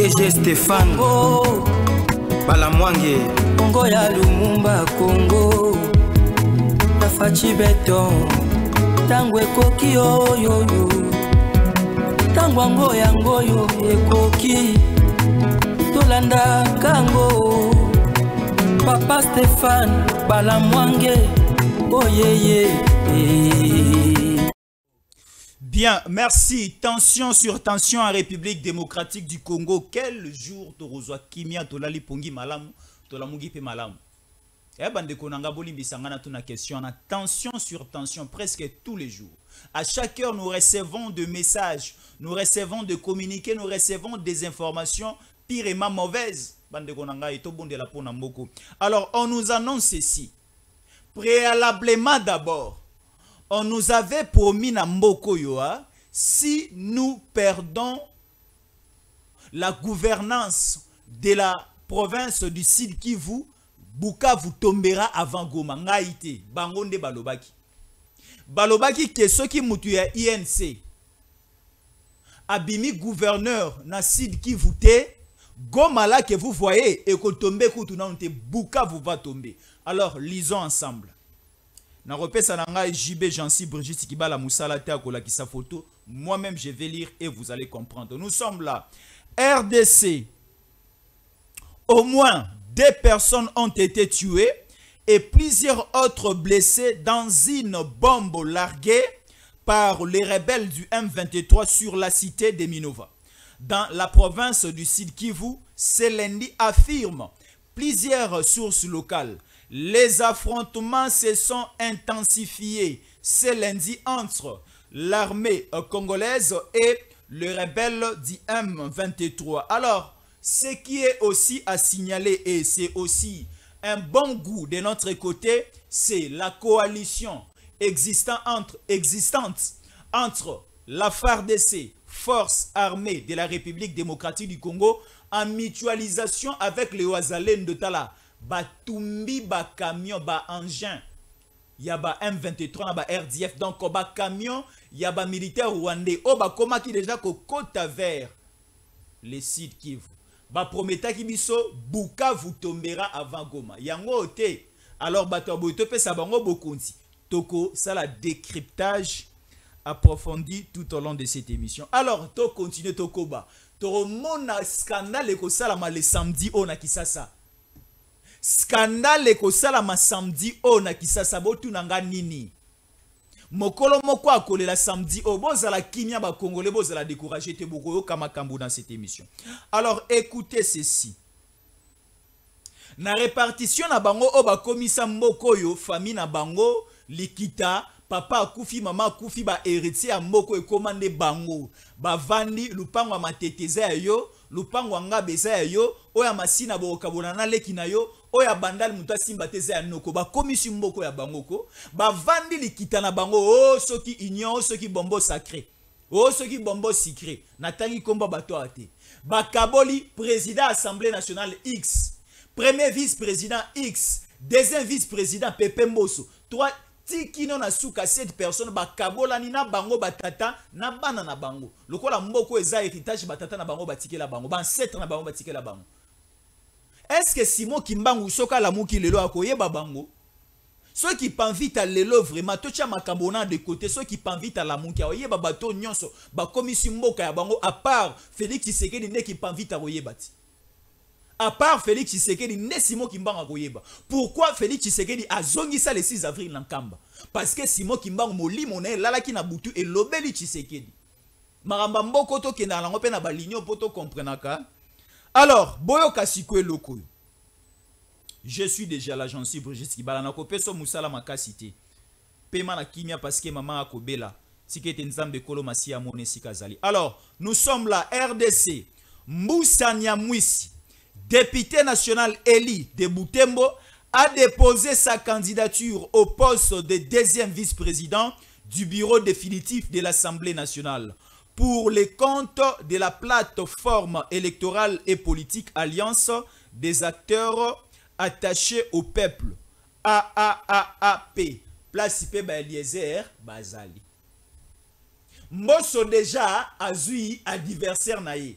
DG Stéphane oh, Bala Mwange Kongo ya Lumumba Kongo Tafachi beton Tango ekoki oyoyo Tango ango yangoyo ekoki Tolanda kango Papa Stéphane Bala Mwange Oyeye oh, yeah, yeah. Bien, merci. Tension sur tension en République démocratique du Congo. Quel jour reçois Kimia Tolali Pongi malam, Tolamugi Pe malam. Eh ben, de Konanga Bisangana la question. a tension sur tension presque tous les jours. À chaque heure, nous recevons de messages, nous recevons de communiqués, nous recevons des informations pires et mauvaises. Bande Konanga et bon de la beaucoup. Alors, on nous annonce ceci. Préalablement d'abord, on nous avait promis na Yoa, hein, si nous perdons la gouvernance de la province du Sud Kivu, vous tombera avant Goma. Ngaïté, Bangonde Balobaki. Balobaki que ce qui à INC. Abimi gouverneur na Sid Kivu te, Goma là que vous voyez, et que tombe koutou Bouka vous va tomber. Alors, lisons ensemble moi-même je vais lire et vous allez comprendre nous sommes là RDC au moins deux personnes ont été tuées et plusieurs autres blessées dans une bombe larguée par les rebelles du M23 sur la cité de Minova. Dans la province du Sud Kivu, Selendi affirme plusieurs sources locales les affrontements se sont intensifiés ce lundi entre l'armée congolaise et le rebelle du M23. Alors, ce qui est aussi à signaler et c'est aussi un bon goût de notre côté, c'est la coalition existante entre, entre la FARDC, Force armée de la République démocratique du Congo, en mutualisation avec les Ouazalènes de Tala camion, ba engin, ya ba M23 na ba RDF donc oh, camion, ya ba militaire rwandais oba oh, komaki déjà kota vers le ba kivu ki biso vous tombera avant goma yango Alors te alors bato ya boye topesa Toko ça la décryptage approfondi tout au long de cette émission alors to continue ba. To mona scandale salama le samedi qui ça kisasa skandale ma samedi o na kisasa botu n'anga nini mokolo moko la samedi oyo la kimia boza la décourager te yo kambu dans cette émission alors écoutez ceci na répartition na bango o komisa moko yo famille na bango likita papa maman mama ba ba ya moko ekóma komande bango ba lupango ya matete teteze yo lopango ya ngai yo oya masina bo naleki na yo oya bandal mutasim simba ya noko ya bangoko ba likita na bango o oh, soki union oh, soki bombo sacré o oh, soki bombo sicré natangi komba bato ate. ba bakaboli président assemblée nationale x premier vice président x deuxième vice président pepe mboso tikino na cette personne personnes kabola na bango batata na bana na bango lokola moko eza héritage batata na bango batikela bango bancetre na bango la bango est-ce que simon kimbangu la alamuki lelo ba bango soki à lelo vraiment tocha ma ona de côté soki qui a ba bato nyonso komisi mboka ya bango à part félix tisekedi nde à à bati à part Félix Tshisekedi ne Simon Kimbang koyeba pourquoi Félix Tshisekedi a zongisa le 6 avril nankamba parce que Simon Kimbang là na qui na butu elobeli Tshisekedi maramba moko tokenda na lango mpe na baligno poto ça. alors boyo sikoyo eloko je suis déjà l'agence j'en na brigitte kibala moussa mosala makasi te paiement na kimia parce que mama akobela sika ete nzambe de masi à si Kazali. alors nous sommes la rdc mbusa nyamwisi député national Eli de a déposé sa candidature au poste de deuxième vice-président du bureau définitif de l'Assemblée nationale pour les comptes de la plateforme électorale et politique Alliance des acteurs attachés au peuple, AAAAP, place IP Eliezer Bazali. Mosso déjà a adversaire naïe.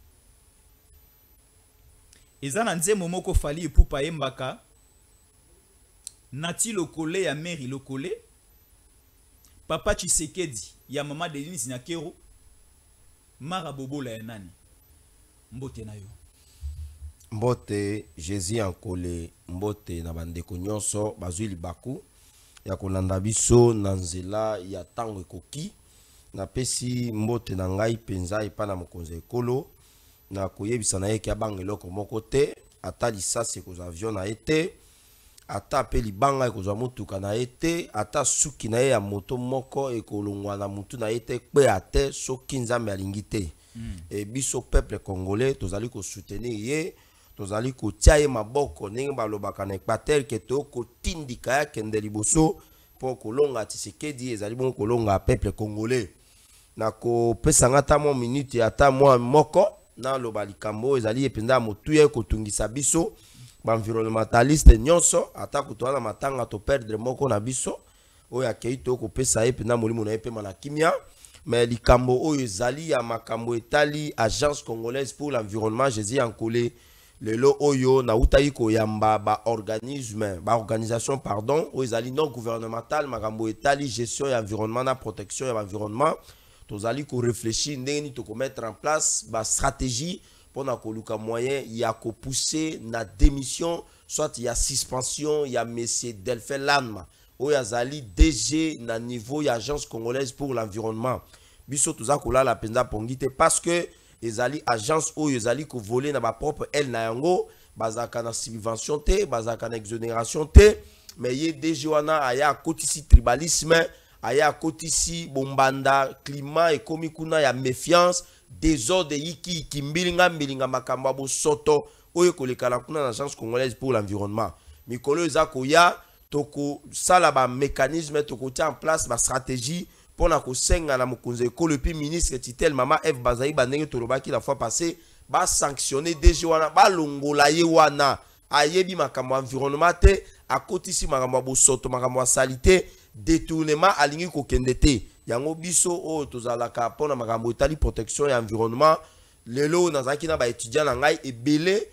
eza na nzembo moko fali epupa ayembaka nati lokole ya mairie lokole papa tshisekedi ya mama denise nyakero mara bobola ya nani mbote na yo mbote jésus ya nkole mbote na bandeko nyonso bazwi libaku ya kolanda biso na nzela ya ntango ekoki napesi mbote na ngai mpenza epai na mokonzi ya ekolo na koyebisa na ye ke abanga eloko moko te ata lisasi ekozwa avion na ye te ata mpe libanga ekozwa motuka na ye te ata suki na ye ya moto moko ekolongwa na motu na ye te kpeya te soki nzambe alingi te mm. e biso peuple congolais tozali kosoutenir ye tozali kotia ye maboko ndenge balobaka na equateur ke tokotindika ye akende liboso mpo kolonga tisekedi ezali bongo kolonga peuple congolais nakopesanga ata mwa minute ata mwa moko naloba likambo oyo ezali mpenza ya motuya ekotungisa biso baenvironnementaliste nyonso ata kutu la matanga perdre moko na biso oyo akei to kopesa ye mpenza molimo na ye kimia mais likambo oyo ezali ya makambo etali agence congolaise pour l'environnement en jésus yankole lelo oyo ba koyamba baorganisme organisation pardon oyo ezali non gouvernementale makambo etali gestion ya environnement na protection ya baenvironnement qu'au réfléchir, ndenge nini mettre en place ma stratégie mpona koluka moyen il y ya pousser na démission soit il y a suspension il y a monsieur delphin lanma a Zali dg na niveau agence congolaise pour l'environnement biso toza la la pour te parce que les ali agence oyo ezali kovole na bapropre aile na yango bazalaka na subvention te bazalaka na exonération t mais y ye dg wana aya ici tribalisme aya si bombanda klima ekomi kuna ya méfiance désordre yiki mbilinga mbilinga makambo soto, soto oyo ekolekana kuna na agence congolaise pour l'environnement mikolo toko koya bah, mécanisme toko tokotia en place bastratégie stratégie kosenga na ko le puis ministre titel mama f bazali bandenge tolobaki la fois ba sanctionner dg wana balongola ye wana ayebi makambo ya environnement te si makambo bo soto soto ya détournement alingi kokende te yango biso oyo oh, tozalaka Pona makambo etali protection ya environnement lelo zakina ba na baétudiant na ngai ebele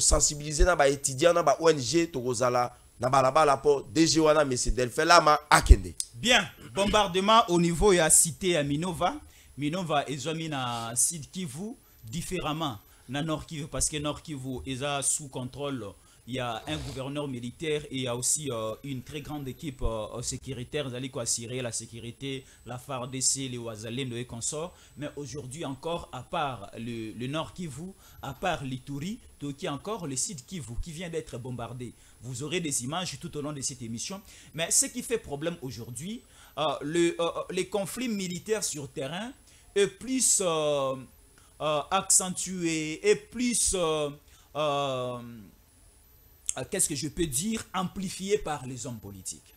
sensibiliser na ba étudiant na baong tokozala na balabala Po, dg wana fait delphin lama akende bien bombardement au niveau ya cité à minova minova ezwami na sud kivu différemment na nord kivu parce que nord kivu est sous contrôle il y a un gouverneur militaire et il y a aussi euh, une très grande équipe euh, euh, sécuritaire, vous allez quoi, assurer la sécurité, la FARDC, les Ouazalem, les consorts. Mais aujourd'hui encore, à part le, Nord Kivu, à part l'Ituri, qui encore le site Kivu qui vient d'être bombardé. Vous aurez des images tout au long de cette émission. Mais ce qui fait problème aujourd'hui, le, les conflits militaires sur terrain est plus accentué et plus... Euh, qu'est-ce que je peux dire, amplifié par les hommes politiques.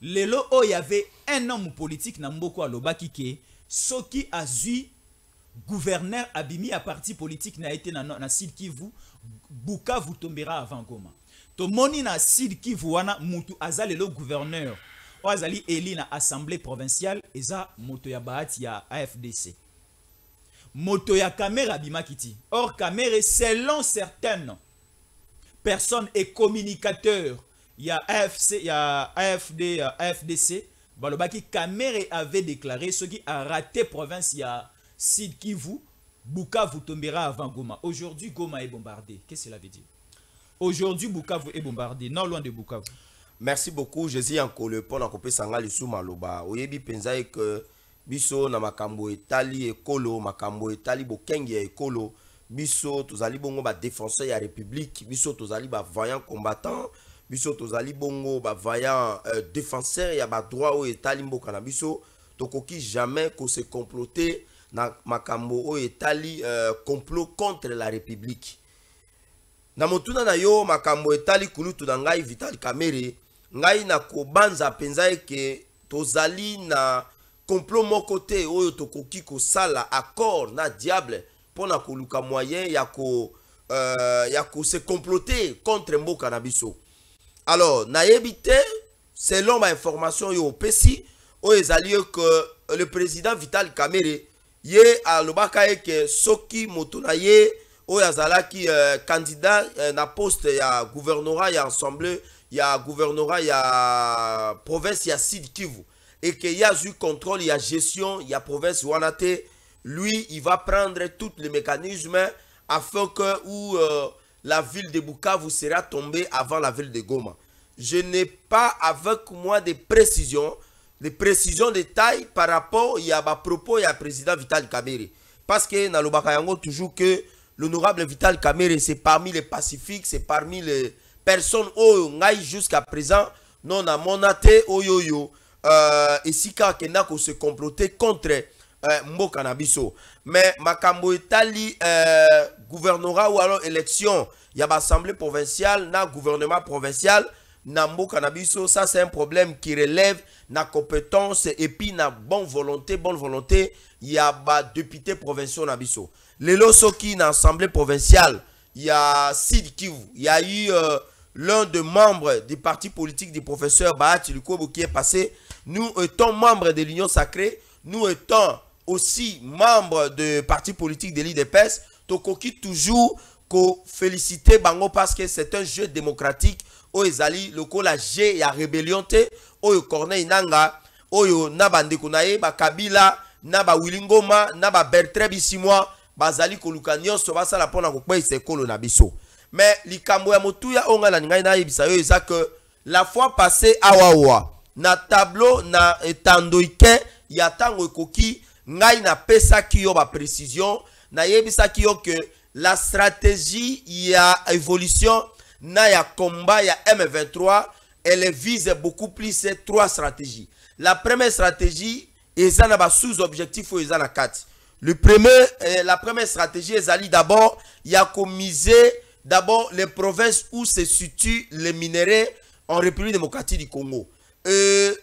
Lelo il oh, y avait un homme politique Namboko Aloba Kike, ce qui a gouverneur abimi à parti politique n'a été na, na Sid Kivu, vous tombera avant Goma. Tomoni na Sid Kivu wana mutu azale le gouverneur. Oazali eli na assemblée provinciale eza motoya baati ya AFDC. Moto ya Kamer abima kiti. Or Kamer selon certaines personne et y a AFC a AFD a AFDC balobaki Kamere avait déclaré ce qui a raté province a vous, Kivu vous tombera avant Goma aujourd'hui Goma est bombardé qu'est-ce que cela veut dire aujourd'hui vous est bombardé non loin de Bouka. merci beaucoup Jésus Yankole mpona kopesa nga Sangali Maloba. oyebi mpenza que biso na makambo etali Kolo, makambo etali bokengi et Kolo. biso tozali bongo badéfenseur ya république biso tozali bavaillant combattant biso tozali bongo bavaillant euh, défenseur ya badroit oyo etali mboka na biso tokoki jamais kose complote na makambo oyo etali euh, complot contre la république na motuna na yo makambo etali kulutu na ngai vital kamere ngai nakobanza mpenza eke tozali na complot moko te oyo tokoki kosala accord na diable la koluka moyen ya ko euh, ya se comploter contre mboka na alors ma information, selon information oyo y est ezali que le président vital kamere ye à ye que soki moto na ye oyo qui euh, candidat euh, na poste ya gouvernorat ya ensemble ya gouvernorat ya province ya sud kivu y a eu contrôle ya gestion ya province wana lui, il va prendre tous les mécanismes afin que euh, la ville de Bukavu sera tombée avant la ville de Goma. Je n'ai pas avec moi des précisions, des précisions de taille par rapport à ma propos et à président Vital Kamere. Parce que dans le Bakayango, toujours que l'honorable Vital Kamere, c'est parmi les pacifiques, c'est parmi les personnes où oh, jusqu'à présent, non à mon athée, oh, yo yo euh, et si qui se comploter contre eh, mboka mais makambo etali euh, gouvernorat ou alors élection ya assemblée provinciale na gouvernement provincial na mboka ça c'est un problème qui relève na compétence et puis na bonne volonté bonne volonté a ba député provincial na les lelo soki na assemblée provinciale il y a Sid Kivu, il y a eu euh, l'un des membres du parti politique du professeur bahati Lukobo qui est passé. Nous étant membres de l'Union Sacrée, nous étant aussi membre de parti politique de PES, tokoki toujours ko féliciter bango parce que c'est un jeu démocratique oyo ezali lokola g ya rébellion te oyo corneille nanga oyo na bandeko naba ye naba na ba ngoma na babertrand so bazali koluka nyonso basala mpona se kolo na biso Mais likambo ya motuya oyo ngai na ningai nayebisa yo eza ke la fois passé awawa na tableau na etando ike ya tango koki ngai précision. Il y a yo que la stratégie ya évolution na ya combat ya M23 elle vise beaucoup plus ces trois stratégies la première stratégie est na sous objectif pour ezana quatre. le premier, eh, la première stratégie ezali d'abord ya d'abord les provinces où se situent les minéraux en république démocratique du congo euh,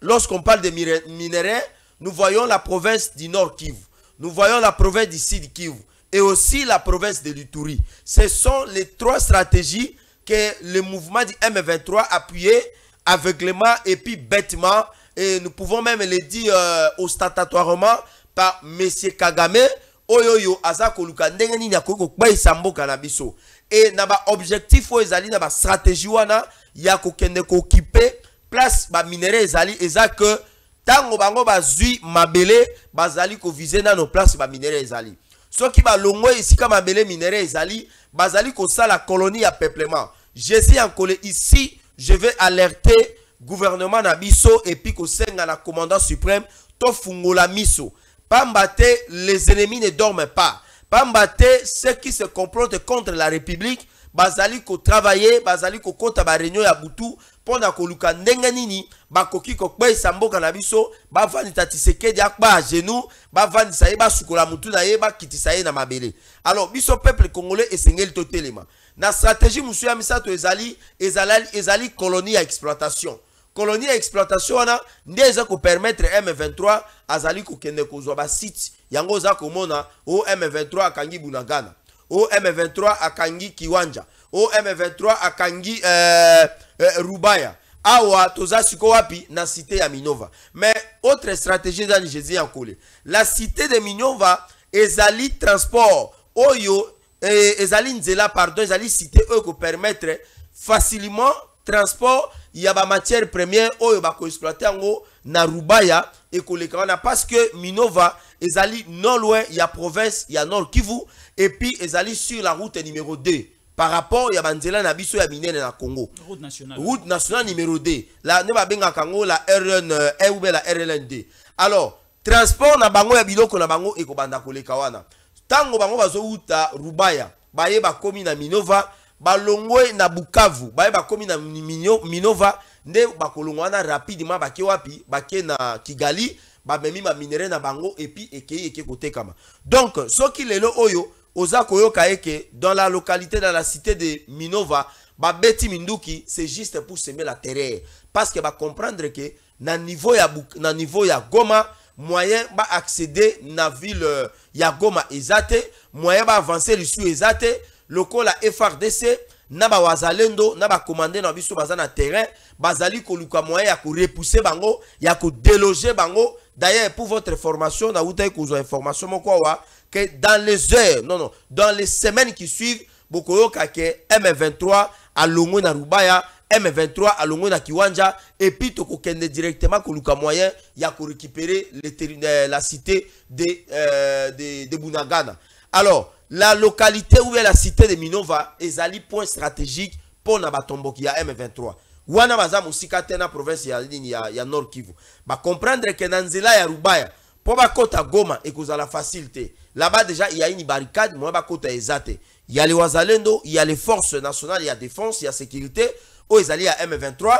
lorsqu'on parle de minéraux nous voyons la province du Nord Kivu. Nous voyons la province du Sud Kivu. Et aussi la province de l'Uturi. Ce sont les trois stratégies que le mouvement du M23 appuyé aveuglément et puis bêtement. Et nous pouvons même le dire euh, ostentatoirement par M. Kagame. Oyoyo, Azakoluka, Ndengani, Nyakoko, sambo Kanabiso. Et naba objectif, il y a stratégie, il y a kipe place, ba il y a que. Tango bango Bazui mabele bazali kovize nano place baminere ezali soki ici, kama mabele minere ezali bazali la colonie à peuplement en colère ici je vais alerter gouvernement na biso sein de la commandant suprême tofungola miso Pas les ennemis ne dorment pas Pambate ceux qui se complotent contre la république bazali kotravaye bazali la réunion ya boutou mpona koluka ndenga nini bakoki kokweisa samboka na biso bavandisa tisekedi a genou bavandisa ye sukola sukola na ye bakitisa na mabele alors biso peuple congolais esengeli totelema na stratégie mosusu misato ezali ezali, ezali colonie à exploitation colonie à exploitation na nde eza permettre m23 azali kokende kozwa basite yango komona o m23 kangi bunagana o m23 kangi kiwanja o m23 akangi euh, eh, Roubaya. awa toza siko wapi na cité ya minova mais autre stratégie dans ya la cité de minova ezali transport oyo eh, ezali nzela pardon ezali cité pour permettre facilement transport ya matière première oyo première, yango na rubaya et wana parce que minova ezali non loin ya province ya nord kivu et puis ezali sur la route numéro 2 par rapport ya banzela na biso ya minene na Congo route nationale route nationale numéro D la ne ba benga kango la rn euh, ou la RLND D alors transport na bango ya biloko na bango ekobanda koleka wana tango bango uta Rubaya baye bakomi na Minova balongwe na Bukavu baye komina na Minova nde ba kolongwana rapidement ke wapi bake na Kigali ba memima minere na bango epi ekei eke kotekama donc soki lelo oyo oza dans la localité dans la cité de minova babeti minduki c'est juste pour semer la terre parce que comprendre que na niveau ya, na niveau ya goma moyen accéder na ville euh, ya goma eza te moyen baavancer Ezate. exacte. la lokola frdc na wazalendo na la na biso baza na terrain bazali luka moyen ya repousser bango ya déloger bango d'ailleurs pour votre formation nautai zo information moko wa que dans les heures, non, non, dans les semaines qui suivent, Bokoyo Kake, M23, à na Rubaya M23, à na Kiwanja, et puis Toko Kende directement, Koluka Moyen, il a récupérer euh, la cité euh, de, de, Bunagana. Alors, la localité où est la cité de Minova, est un point stratégique pour Nabatomboki, M23. Wana Bazam aussi, Katena province ya, y a Nord Kivu. Ba comprendre que Nanzela ya Rubaya, côte à goma et ekozala la facilité. là-bas déjà il y a une barricade moi il y a les forces nationales, il y a défense il y a sécurité oh, ils ezali à m23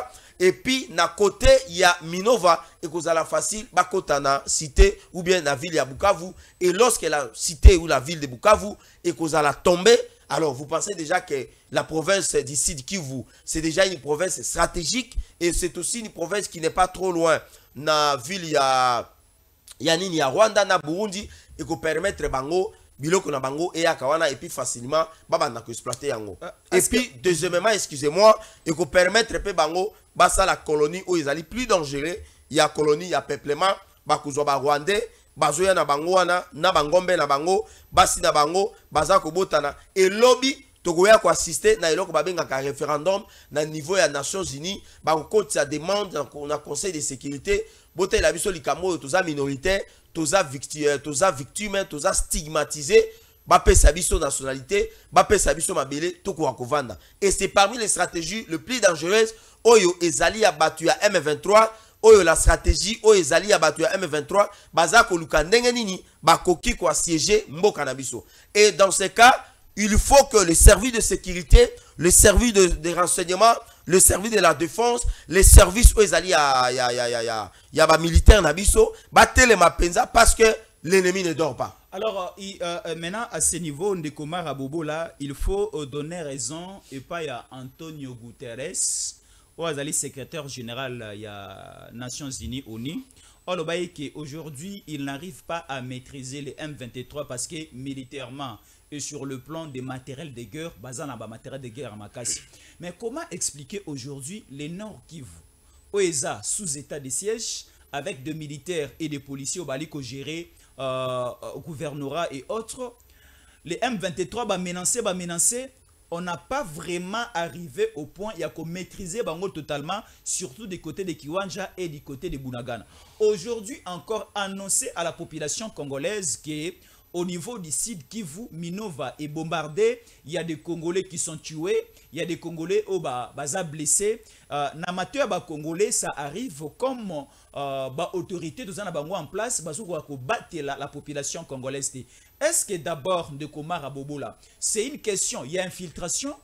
puis, na côté a minova la facile a la cité ou bien la ville de bukavu et lorsque la cité ou la ville de bukavu la tombe alors vous pensez déjà que la province du qui kivu c'est déjà une province stratégique et c'est aussi une province qui n'est pas trop loin na ville a ya nini ya rwanda na burundi permettre bango biloko na bango e akawana euh, et puis facilement babanda koexploite yango et puis deuxièmement excusez-moi permettre pe bango la colonie où ils ezali plus dangereux ya colonie ya peuplement bakozwa ba bazoya na bango wana na bangombe na bango basi na bango baza kobotana elobi ko assister na eloko ka référendum na niveau ya nations unies bakokotisa demande na conseil de sécurité la biso likambo toza minorité euh, toza victime toza hein, victime toza stigmatisé sa biso nationalité sa biso mabele tokoka kovanda et c'est parmi les stratégies le plus dangereuse oyo ezali ont battu m23 oyo la stratégie oyo ezali a battu m23 baza koluka n'engenini bako qui koasiéger mboka na biso et dans ce cas il faut que le service de sécurité le service de renseignement le service de la défense, les services où alliés, allaient à ya militaire nabiso, battez les mapenza parce que l'ennemi ne dort pas. Alors euh, euh, euh, maintenant à ce niveau Ndekoma Rabobo là, il faut donner raison et pas à Antonio Guterres, ou secrétaire général des Nations Unies ONU. Aujourd'hui, il n'arrive pas à maîtriser les M23 parce que militairement, et sur le plan des matériels de guerre, basant matériel de guerre à Makasi. Mais comment expliquer aujourd'hui les Nord Kivu OESA sous état de siège, avec des militaires et des policiers au Baliko qui euh, euh, gouvernorat et autres. Les M23, va menacés, va menacés, on n'a pas vraiment arrivé au point il y a qu'on maîtriser Bango totalement, surtout des côtés de Kiwanja et du côté de Bunagana. Aujourd'hui encore annoncé à la population congolaise que au niveau du site Kivu, Minova est bombardé. Il y a des Congolais qui sont tués. Il y a des Congolais qui oh, bas sont bah, blessés. Euh, Namateur bah, Congolais, ça arrive comme euh, bah, autorité de Zanabango en place, pour battre la, la population congolaise. Est-ce que d'abord, de Komar Bobola, c'est une question, il y a infiltration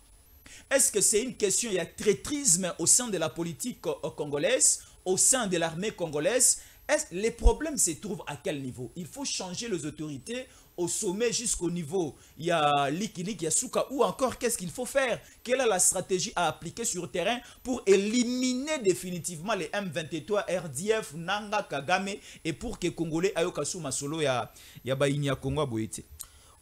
est-ce que c'est une question, il y a traîtrisme au sein de la politique euh, congolaise, au sein de l'armée congolaise est-ce les problèmes se trouvent à quel niveau Il faut changer les autorités au sommet jusqu'au niveau. Il y a Likinik, il y a Souka. Ou encore, qu'est-ce qu'il faut faire Quelle est la stratégie à appliquer sur le terrain pour éliminer définitivement les M23, RDF, Nanga, Kagame et pour que les Congolais aient Solo à Congo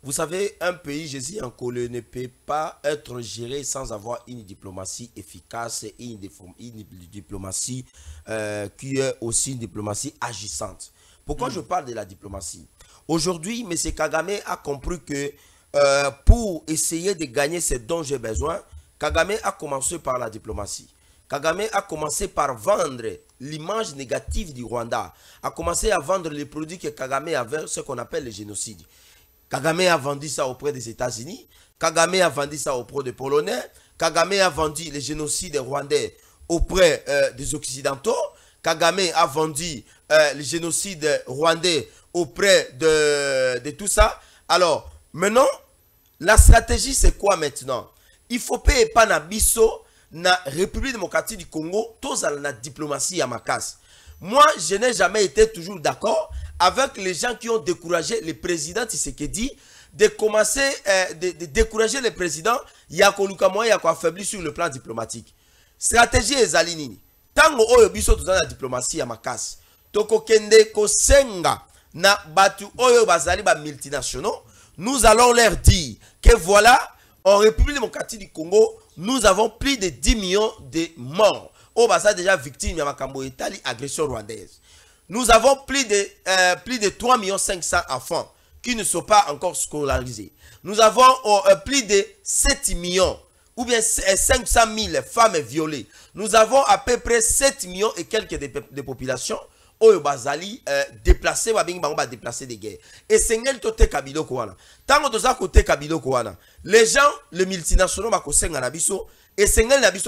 vous savez, un pays, dit en colère, ne peut pas être géré sans avoir une diplomatie efficace et une, diplomatie euh, qui est aussi une diplomatie agissante. Pourquoi je parle de la diplomatie Aujourd'hui, M. Kagame a compris que euh, pour essayer de gagner ce dont j'ai besoin, Kagame a commencé par la diplomatie. Kagame a commencé par vendre l'image négative du Rwanda, a commencé à vendre les produits que Kagame avait, ce qu'on appelle le génocide. Kagame a vendu ça auprès des États-Unis. Kagame a vendu ça auprès des Polonais. Kagame a vendu les génocides Rwandais auprès euh, des Occidentaux. Kagame a vendu le euh, les génocides rwandais auprès de, de tout ça. Alors, maintenant, la stratégie, c'est quoi maintenant Il faut payer pas na République démocratique du Congo, tous à la diplomatie à casse. Moi, je n'ai jamais été toujours d'accord avec les gens qui ont découragé le président Tshisekedi, de commencer euh, de, de, décourager il président a qu'on a affaibli sur le plan diplomatique. Stratégie ezalini Tango oyo biso la diplomatie ya makasi. ko senga na batu oyo multinationaux, nous allons leur dire que voilà, en République démocratique du Congo, nous avons plus de 10 millions de morts. au déjà victime, à l'agression agression rwandaise nous avons plus de, euh, plus de 3 500 enfants qui ne sont pas encore scolarisés. Nous avons oh, euh, plus de 7 millions ou bien 500 000 euh, femmes violées. Nous avons à peu près 7 millions et quelques de, populations déplacées oh, bazali euh, déplacé de guerre Et toteka biloko wana ntango côté les gens le multinationaux, et c'est biso esengeli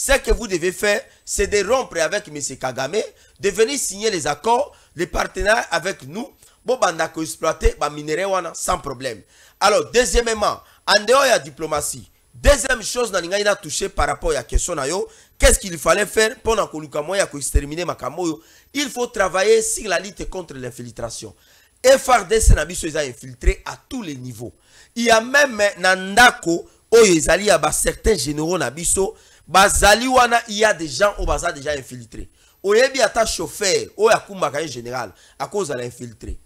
ce que vous devez faire, c'est de rompre avec M. Kagame, de venir signer les accords, les partenaires avec nous, pour bah, exploiter les bah, minéraux sans problème. Alors, deuxièmement, en dehors de la diplomatie, deuxième chose na a touché par rapport à la question qu'est-ce qu'il fallait faire pendant que nous moya exterminé makamoyo? Il faut travailler sur la lutte contre l'infiltration. Et na biso infiltré à tous les niveaux. Il y a même Nandako, certains généraux na bazali wana il y a des gens au baza déjà infiltré oyebi ata chauffeur oyo akumbaka ye général de l'infiltré.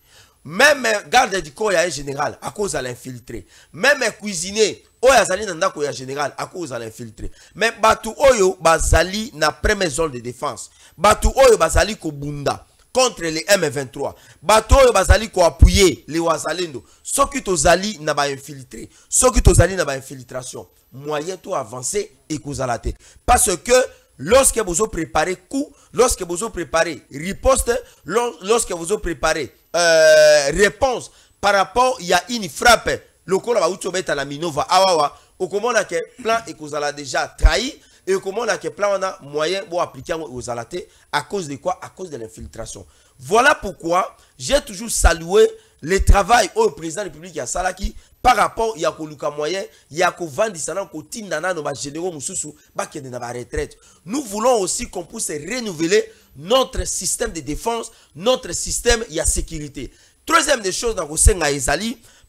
même garde du corps général ye cause akozala l'infiltré. même cuisinier oyo azali na ndako ya général akozala l'infiltré. mais batu oyo bazali na première zone de défense Batu oyo bazali kobunda contre les M23. Bato yo bazali ko appuyer les wazalendo. Soki tozali na ba infiltré. Soki tozali na ba infiltration. Moyen tout avancer et la Parce que lorsque vous préparez coup, lorsque vous préparez riposte, lorsque vous préparez euh, réponse par rapport il y a une frappe, le colo bah, va à la minova awawa. Ah, ah, ah. Au comment que plan et kozala déjà trahi et comment on a que plan on a moyen pour appliquer aux alatés à cause de quoi à cause de l'infiltration voilà pourquoi j'ai toujours salué le travail au président de la République par rapport à Koluka Moyen, Yako Vandisana, Kotindana, Noba Généraux Moussousou, bah, dans la Retraite. Nous voulons aussi qu'on puisse renouveler notre système de défense, notre système de sécurité. Troisième des choses dans le Senga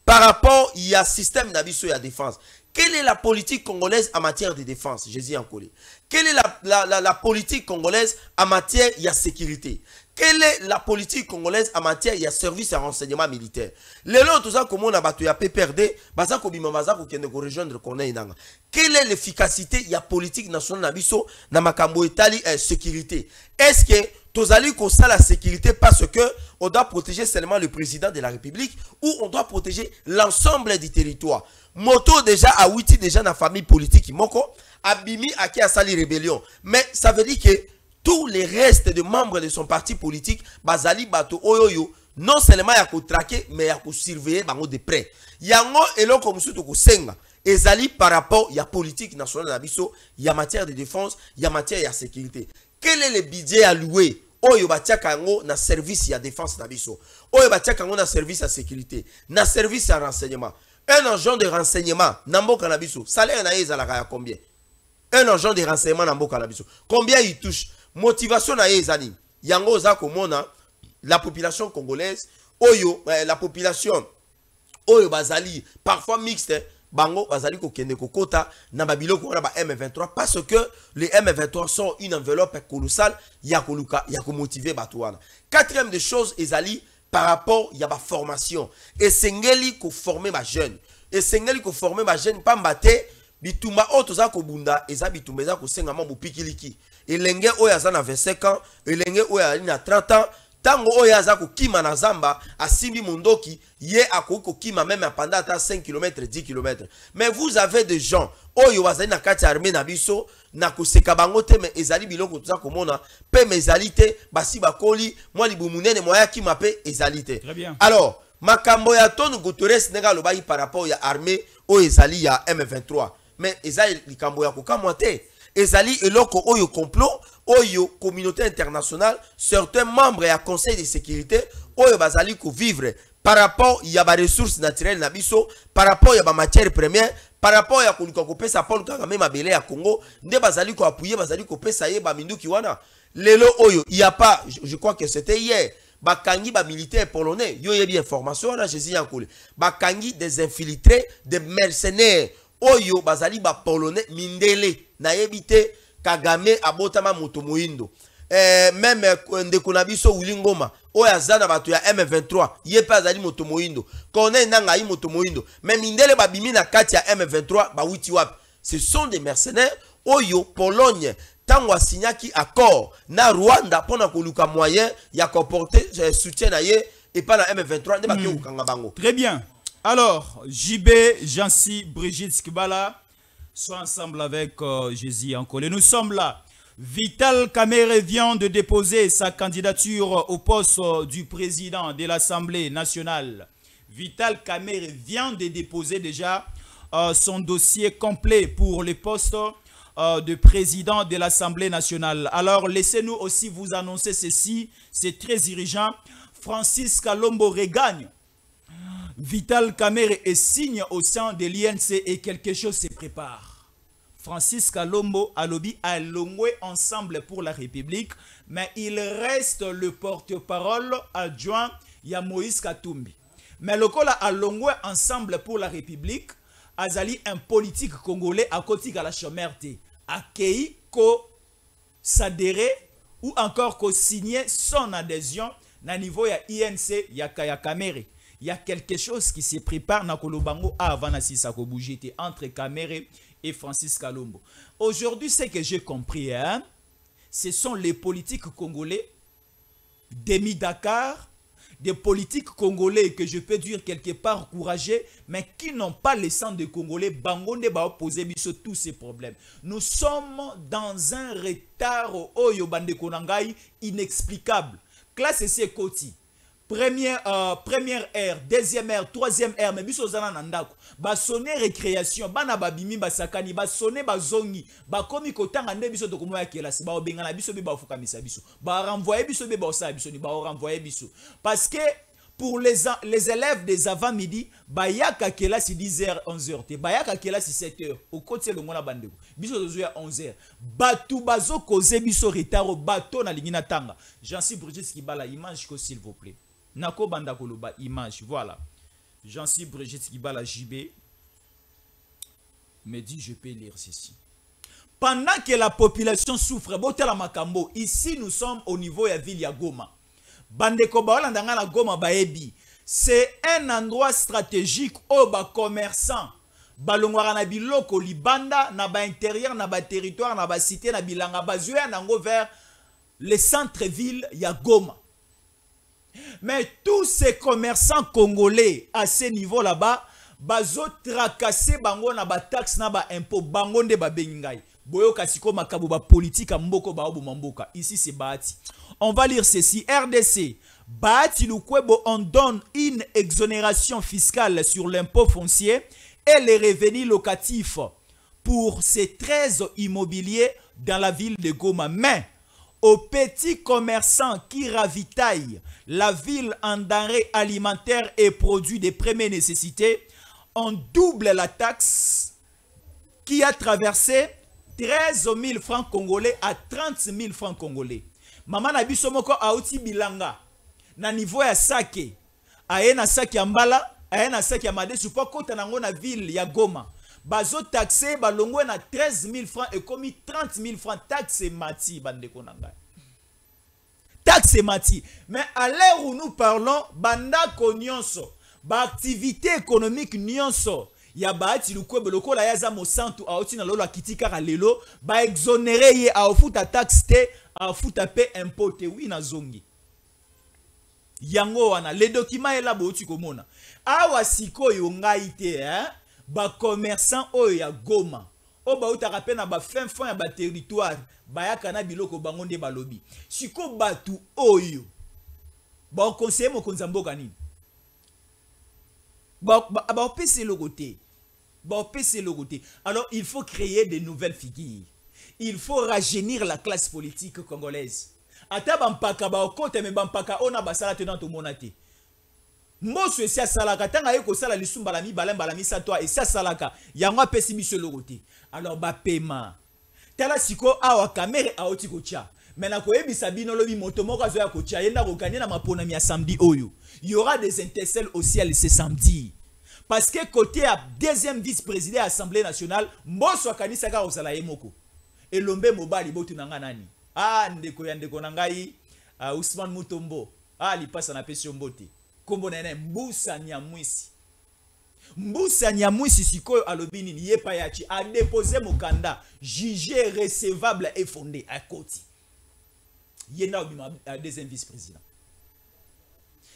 par rapport à système d'abisso la défense. Quelle est la politique congolaise en matière de défense Jésus en colis Quelle est la, politique congolaise en matière de sécurité Quelle est la politique congolaise en matière de service et renseignement militaire Les lots, tout ça, comme on a PPRD, Quelle est l'efficacité de la politique nationale dans Namakambo eh, sécurité Est-ce que Tozali ça la sécurité parce que on doit protéger seulement le président de la République ou on doit protéger l'ensemble du territoire moto déjà a Witi déjà dans la famille politique moko abimi Akia sali rébellion mais ça veut dire que tous les restes de membres de son parti politique bazali bato oyoyo non seulement ya ko traquer mais ya ko surveiller bango de près yango eloko to ko senga ezali par rapport ya politique nationale na biso ya matière de défense ya matière ya sécurité quel est le budget alloué oyo batiaka Kango na service ya défense na biso oyo batiaka yango na service ya sécurité na service ya renseignement un agent de renseignement na Kanabiso, salaire na à à combien un agent de renseignement na Kanabiso, combien il touche motivation na yango Zako mona la population congolaise oyo eh, la population oyo bazali parfois mixte bango bazali kokende kokota na babiloko ba M23 parce que les M23 sont une enveloppe colossale yako koluka yako motivé bato quatrième des choses ezali par rapport il y a ma formation et sengeli ko former ma jeune et sengeli ko former ma jeune pas maté bituma oyo toza kobunda eza bituma eza kosengama bopikiliki elenge oyo za na 25 ans elenge l'enge azali na 30 ans ntango oyo aza kima na zamba asimbi mondoki ye akoki kokima meme apanda ata 5 km 10 km mais vous avez des gens oyo bazali na kati ya na biso nakoseka bango te me ezali biloko toza komona mpe me te basi bakoli mwa libumunene mwayakima mape ezali te alors makambo ya tonu guteres ndenge alobaki par rapport ya armée oyo ezali ya m23 me Ezali, likambo ya kokamwa te ezali eloko oyo complot oyo communauté internationale certains membres ya conseil de sécurité oyo bazali vivre, par rapport ya baressource naturelle na biso par rapport ya matières première par rapport à ya koluka kopesa paul kagame mabele à congo nde bazali koapuye bazali kopesa ye ki wana lelo oyo il y a pas je, crois que c'était hier bakangi militaire polonais yo yebi information là jésus ba bakangi des infiltrés des mercenaires oyo bazali polonais mindele Na te kagame abotama moto eh, même eh, même ndeko na biso oya aza ya m23 ye mpe moto Motomoindo, corneille nanga yi moto me mindele babimi na kati m23 ba ce sont des mercenaires oyo pologne tangwa signaki accord na rwanda mpona koluka moyen ya koporte eh, soutien na ye pana na m23 nde bakei hmm. kanga bango très bien alors jb Jansi, brigitte skibala soit ensemble avec Jesi euh, jésus ankole nous sommes là Vital Kamere vient de déposer sa candidature au poste du président de l'Assemblée nationale. Vital Kamere vient de déposer déjà euh, son dossier complet pour le poste euh, de président de l'Assemblée nationale. Alors, laissez-nous aussi vous annoncer ceci, c'est très dirigeant. Francis Calombo regagne. Vital Kamere est signe au sein de l'INC et quelque chose se prépare. Francis Kalombo Alobi a longué ensemble pour la République, mais il reste le porte-parole adjoint ya Moïse Katumbi. Mais le coup-là a longué ensemble pour la République, Azali un politique congolais à côté de la chomerte, a ko s'adhérer ou encore ko signer son adhésion na niveau ya INC ya ya Il y a quelque chose qui se prépare na Kolobango avant na et entre Kamere et Francis Kalombo. Aujourd'hui, ce que j'ai compris, hein, ce sont les politiques congolais, demi-Dakar, des politiques congolais que je peux dire quelque part courageux, mais qui n'ont pas le sang de Congolais, Bangonde va opposer sur tous ces problèmes. Nous sommes dans un retard oh, au de konangai inexplicable. Classe c'est Koti première euh, première heure deuxième ère troisième ère mais biso zana nandako ba sonner récréation bana babimi basakani zongi, bazongi komi kotanga nde biso tokomona ya obenga la biso fuka misa biso renvoyer biso ba baosala biso ni renvoyer biso parce que pour les, les élèves des avant-midi, bayaka si 10h, 11h, te bayaka si 7h, au côté le mona bandeko, biso zozo à 11h, tu bazo koze biso retard, bato na lingina tanga. J'en suis Brigitte la image s'il vous plaît. Nako Koloba, image, voilà. J'en suis Brigitte Kibala JB me dit, je peux lire ceci. Pendant que la population souffre, Botela Makambo, ici nous sommes au niveau de ville Goma. Bandeko la Goma Baebi. C'est un endroit stratégique où les commerçants, balongwara na biloko libanda na ba intérieur na ba territoire na ba cité na bilanga bazuya nango vers le centre-ville ya Goma. Mais tous ces commerçants congolais à ce niveau là-bas, bazo tracasser bango na ba taxe na ba impôt bango nde ba bengai. Boyoka ba politique mboko ba obo Ici c'est Bati. On va lire ceci RDC Bati Lukwebo on donne une exonération fiscale sur l'impôt foncier et les revenus locatifs pour ces 13 immobiliers dans la ville de Goma. Mais aux petits commerçants qui ravitaillent la ville en denrées alimentaires et produits de première nécessité, on double la taxe qui a traversé 13 000 francs congolais à 30 000 francs congolais. Maman Nabiso à Oti Bilanga, na niveau ya Sake, aye na Sake ya Mbala, aye na Sake ya Madesu, na ville ya Goma bazo taxé balongo na 13000 francs et commis 30000 francs taxe mati bande konanga taxe mati mais à l'heure où nous parlons banda konyonso ba activité économique nyonso ya baati beloko la yaza aza mosantu aoti na lolo akiti kaka lelo exonéré ye aofuta taxe te aofuta pe impôt oui na zongi. yango wana le document elabo tu komona awa siko ngai hein? commerçant oyo oh, ya goma oh, ba bautaka mpe na fin fond ya territoire ba yakana biloko bango nde balobi sikoyo bato oyo ba ba on mboka nini baopesa ba on Ba lo côté alors il faut créer de nouvelles figures il faut rajeunir la classe politique congolaise ata bampaka me bampaka oyo ona basala te na tomona te moso esi asalaka ntango aye kosala lisumba la balami sa misato esi asalaka salaka, apesi pesi Monsieur logote. alors pema, tala siko awa kamere aoti Mena me nakoyebisa bino olobi ya ko tia. kotya ko ndakokani na maponami ya samedi oyo aura des intercelles au ciel ce samedi parce que côté ya deuxième vice-président assemblée nationale mboso akanisaka kozala E moko elombe mobali botu nga nani ah ndeko ya ndeko na ngai ah usman mutombo ah lipasa pesi yo kombo na ye mbusa siko mbusa a sikoyo alobini ni ye a aci adepose mokanda jugé recevable efonde akoti Yena nde ma deuxième vice président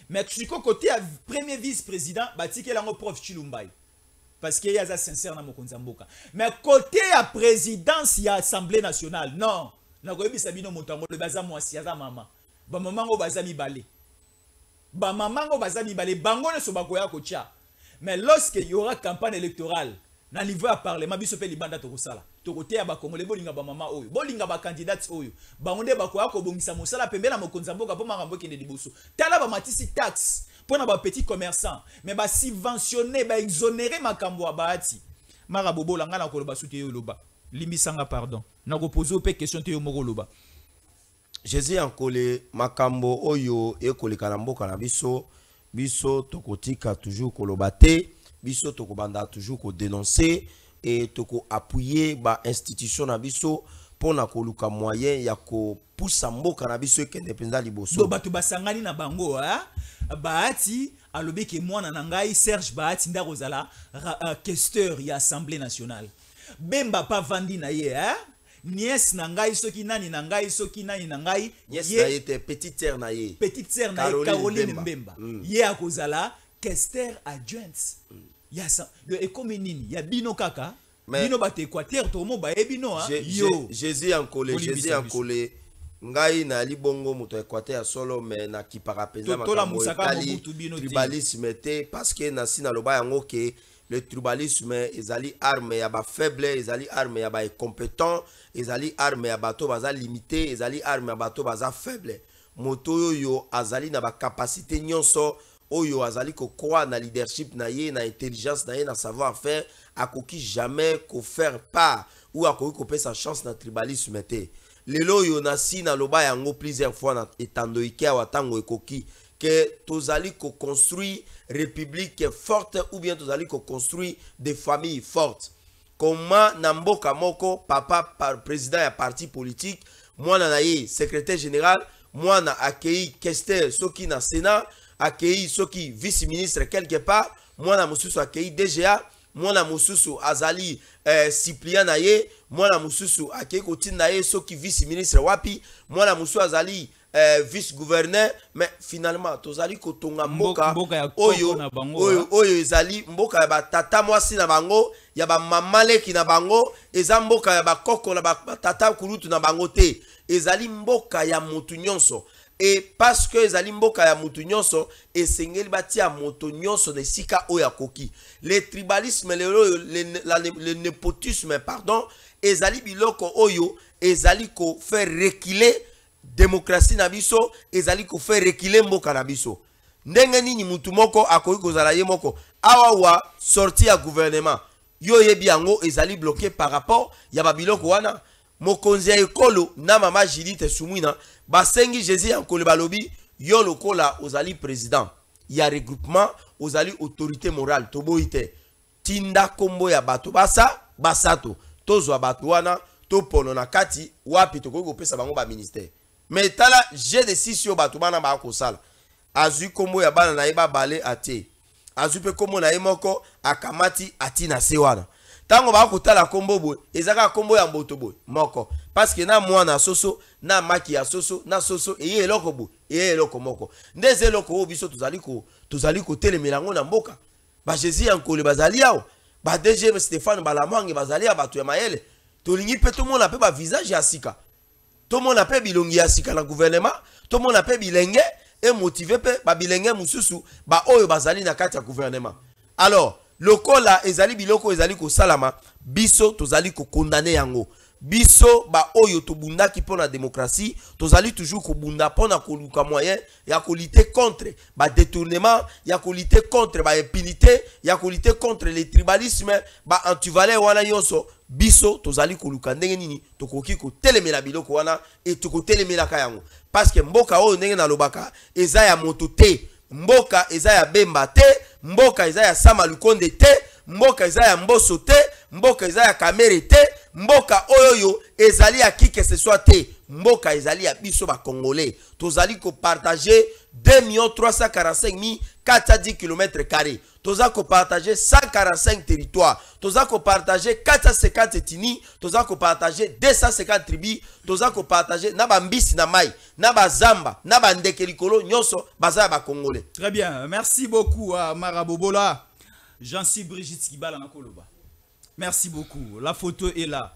mais siko kote premier vice président batike l'ango prof chilumbai parce y a ça sincère na mon mais côté la présidence y a assemblée nationale non nakoyebisa bisabino moto le olobi aza mwasi maman, mama maman yango baza balé ba mamango bazami balé bango ne sobakoya kocha. Mais lorsque il y aura campagne électorale, na niveau à parlement biso pe libanda to kosala. To kotea ba kongole bolinga ba mama oyo, bolinga ba candidats oyo. Bangonde bakoya ko bongisa mosala na mokonza mboka po marambo e kende liboso. Tala ba matisi taxe pour ba petit commerçant mais ba subventionner, ba exonérer makambo abati. Marabobo langa na koloba soute yo loba. Limisanga pardon. Na poser pe question te yo moko loba jésus ankole makambo oyo ekoleka na mboka na biso biso tokotika toujours kolobate, biso tokobanda toujours kodenonse appuyer ba institutions na biso mpona koluka moyen ya pousa mboka na biso ekende mpenza liboso bato basangani na bango baati alobeki mwana na ngai serge baati ndako ozala euh, questeur ya assemblée nationale bemba pa vandi na ye hein nièce na ngai soki nani na ngai soki nani na ngai yes, ye na petite sœur na ye petite sœur na ye Caroline Mbemba mm. ye akozala Kester adjoint mm. ya sa le ekomi nini ya bino kaka Mais, bino bato Équateur to mo ba e bino hein yo Jésus en collé Jésus en collé ngai na libongo moto équateur solo me nakipaka mpenza makambo etali tribalisme te parce que na nasi naloba yango ke okay, le tribalisme ezali arme ya bafaible ezali arme ya baincompétent ezali arme ya bato baza limité ezali arme ya bato baza faible moto oyo azali na bakapasité nyonso oyo azali kokwa na leadership na ye na intelligence na ye na savoir faire akoki jamais kofaire part ou akoki kopesa chance na tribalisme te lelo oyo nasi naloba yango plusieurs fois na etando ike awa ntango ekoki que tozali une république forte ou bien tozali construire des familles fortes Comment Nambo Kamoko, moko papa par président et parti politique moi na secrétaire général moi n'a accueilli kester soki na sénat akei soki vice ministre quelque part moi mwana moussousou akei dga moi na mosusu azali euh, siplia na moi na mosusu akei kotinda ye soki vice ministre wapi moi mwana mosusu azali eh, euh, vice-gouverneur mais finalement tozali kotonga mboka oyo oyo hein. oyo ezali mboka ya Tata mwasi na bango ya bamama na bango eza mboka ya bakoko na Tata kulutu na bango te ezali mboka ya motu et parce que ezali mboka ya motu nyonso esengeli batia moto nyonso de sika oyo le tribalisme le, le, le nepotisme pardon ezali biloko oyo ezali ko faire reculer démocratie na biso ezali kofe rekile mboka na biso ndenge nini mutu moko akoki kozala ye moko awa wa sorti ya gouvernement yo oyebi yango ezali bloke par rapport ya babiloko wana mokonzi ya ekolo na mama judite sumwina basengi jésus ya nkolo balobi yo lokola ozali président ya regroupement ozali autorité morale toboyi tinda kombo ya bato basa basato tozwa bato wana topono na kati wapi tokoki kopesa bango baministère me tala je de sisi oyo bato bana bakosala azwi nkombo ya bana na ye babale atie azwi mpe nkombo na ye moko akamati ati na se wana ntango bakotala nkombo boye eza kaka nkombo ya mboto boye moko parceke na mwana ya soso na maki ya soso na soso eye eloko boye eye eloko moko nde eza eloko oyo biso tozali kotelemela yango na mboka bajesus ya nkole bazali awa badg stéphane balamwange bazali ya bato ya mayele tolingi mpe tomona mpe bavisage ya sika tomona mpe bilongi ya sika na guvernema tomona mpe bilenge emotive mpe babilenge mosusu baoyo bazali na kati ya guvernema alors lokola ezali biloko ezali kosalama biso tozali kokondane yango biso baoyo tobundaki mpo na démocratie tozali toujours kobunda mpo na koluka moyen ya kolite contre badétournement ya kolite contre baimpunité ya kolite contre le tribalisme baantivaleur wana nyonso biso tozali koluka ndenge nini tokoki kotelemela biloko wana e tokotelemelaka yango parceke mboka oyo ndenge nalobaka eza ya moto te mboka eza ya bemba te mboka eza ya sama lukonde te mboka eza ya mboso te mboka eza ya kamere te mboka Oyoyo, ezali à qui que ce soit te mboka ezali ya biso Congolais, tozali partage 2 345 410 km 2 toza partager 145 territoires. toza partager 450 etini toza partager 250 tribus toza ko na bambisi na mai na bazamba na baza ba Congolais. très bien merci beaucoup à euh, marabobola jean suis brigitte kibala na koloba Merci beaucoup. La photo est là.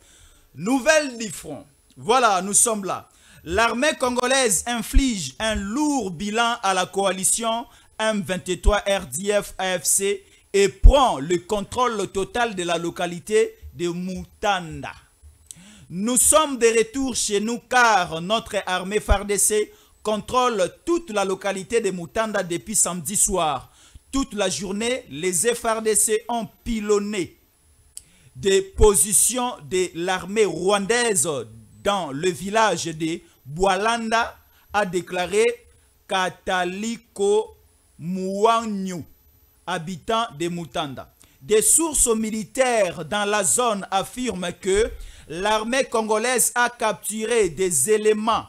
Nouvelle du front. Voilà, nous sommes là. L'armée congolaise inflige un lourd bilan à la coalition M23 RDF AFC et prend le contrôle total de la localité de Moutanda. Nous sommes de retour chez nous car notre armée FARDC contrôle toute la localité de Moutanda depuis samedi soir. Toute la journée, les FARDC ont pilonné des positions de l'armée rwandaise dans le village de Bualanda a déclaré Kataliko Mwangu, habitant de Mutanda. Des sources militaires dans la zone affirment que l'armée congolaise a capturé des éléments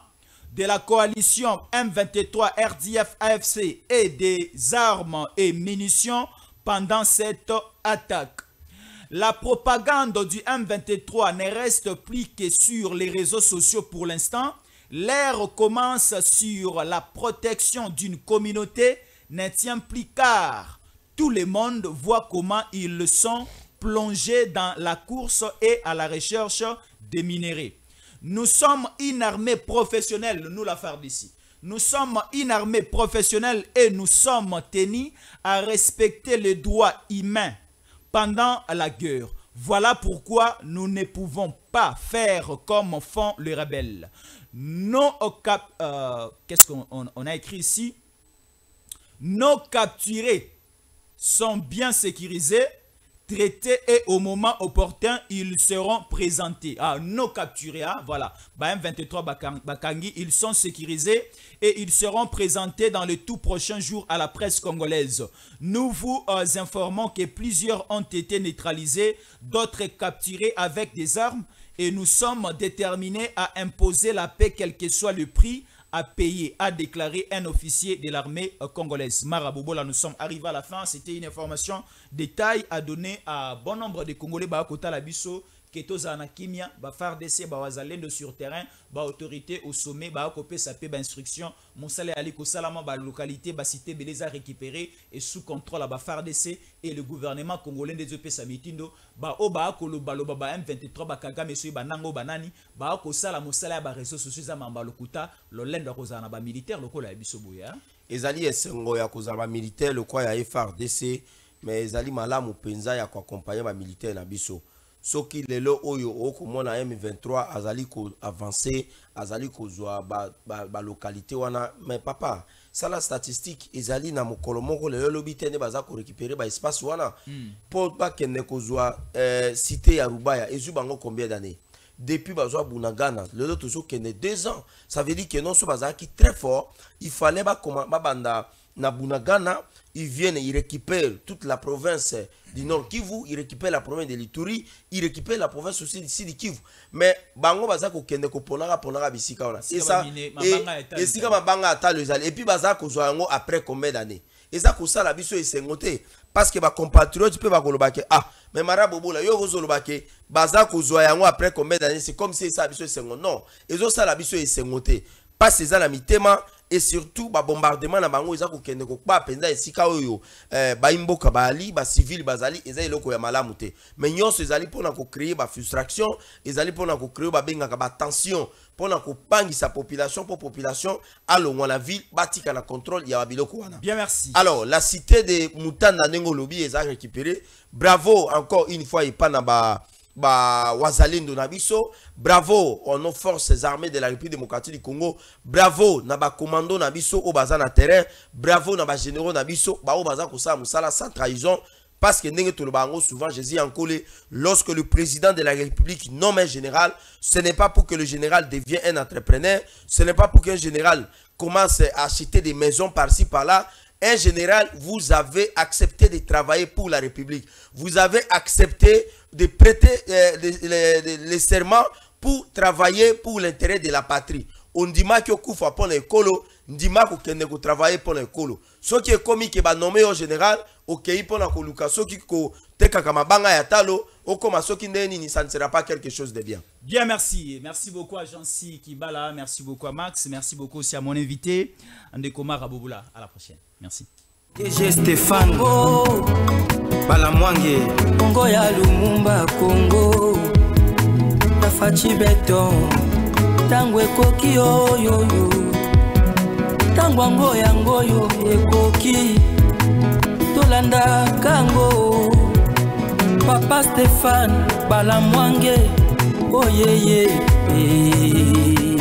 de la coalition M23 RDF AFC et des armes et munitions pendant cette attaque. La propagande du M23 ne reste plus que sur les réseaux sociaux pour l'instant. L'ère commence sur la protection d'une communauté ne tient plus car tout le monde voit comment ils sont plongés dans la course et à la recherche des minéraux. Nous sommes une armée professionnelle, nous la d'ici. Nous sommes une armée professionnelle et nous sommes tenus à respecter les droits humains pendant la guerre. Voilà pourquoi nous ne pouvons pas faire comme font les rebelles. Euh, qu'est-ce qu'on a écrit ici Nos capturés sont bien sécurisés traités et au moment opportun, ils seront présentés. Ah, nos capturés, ah, voilà. Bah, 23 Bakangi, ils sont sécurisés et ils seront présentés dans le tout prochain jour à la presse congolaise. Nous vous euh, informons que plusieurs ont été neutralisés, d'autres capturés avec des armes et nous sommes déterminés à imposer la paix quel que soit le prix a payer, a déclaré un officier de l'armée euh, congolaise. Marabobo, nous sommes arrivés à la fin. C'était une information détail à donner à bon nombre de Congolais. Bah, Kota ke tozala na kimia ba wazalendo sur terrain autorité au sommet instruction. mpe bainstruction mosala eyali ba localité, ba cité eza récupéré et sous contrôle ya bafardc et le gouvernement congolais des sa mitindo baoyo baakolobaloba ba m23 kaga monsieur banango banani baakosala mosala ya bareseau sociaux eza mamba lokuta lolendo ko za na bamilitaire lokola la biso boye hein? ezali esengo ya militaire, bamilitaire lokwa ya frdc mais ezali malamu penza ya accompagner ba militaire, na biso soki lelo oyo okomona m23 azali avancé, azali ko zoa ba, ba localité wana mais papa la statistique ezali na mokolo moko lelo elobi te nde récupérer korécupere voilà wana mpo hmm. mm. bakende kozwa eh, cité ya rubaya bango combien d'années depuis bazwa bunagana lelo kené deux ans ça veut dire ce baza qui très fort il fallait ba na bunagana ils viennent, ils récupèrent toute la province du Nord Kivu, ils récupèrent la province de Litouri, ils récupèrent la province aussi d'ici de Kivu. Mais bango Bazako ko kende ko ponara ponara bisika Et ça et sika mabanga Banga le et puis Bazako ko après combien d'années. Et ça ko ça la biso est sengoté. parce que ma compatriote pe ba koloba ke ah mais marabobola yo vous zoloba ke Bazako ko après combien d'années c'est comme si ça est sengoté. non. et ça la biso est sengoté. Pas ces la mitema et surtout ba bombardement na bango eza kokende pa mpenza esika oyo eh, bayimboka baali bacivile bazali eza eloko ya malamu te me nyonso ezali mpona kocreye bafrustration ezali mpona bah, bah, tension, pona ko pangi sa population po population alongwa la ville batika na contrôle ya biloko wana bien merci alors la cité de mutanda ndengo lobi eza récupéré bravo encore une fois pas na ba bah wazalindo bravo on nos forces armées de la République démocratique du Congo bravo na ba commando au baza na terrain bravo na ba généraux au baza musala sans trahison parce que souvent je en encore, lorsque le président de la République nomme un général ce n'est pas pour que le général devienne un entrepreneur ce n'est pas pour qu'un général commence à acheter des maisons par-ci par-là un général vous avez accepté de travailler pour la République vous avez accepté de prêter euh, les, serments pour travailler pour l'intérêt de la patrie. on dit que le na ekolo pour kokende kotravaye mpo qui ekolo soki qui est nommé au général Ce qui est koluka soki kotekaka mabanga ya talo okoma ne sera pas quelque chose de bien bien merci merci beaucoup à est kibala merci beaucoup à max merci beaucoup aussi à mon invité andeko mara à la prochaine merci bala mwange kongo ya lumumba kongo nafaci beton ntango ekoki oyoyo ntango yango yangoyo ekoki tolandaka yango papa stefane bala mwange oyeye oh, yeah, yeah.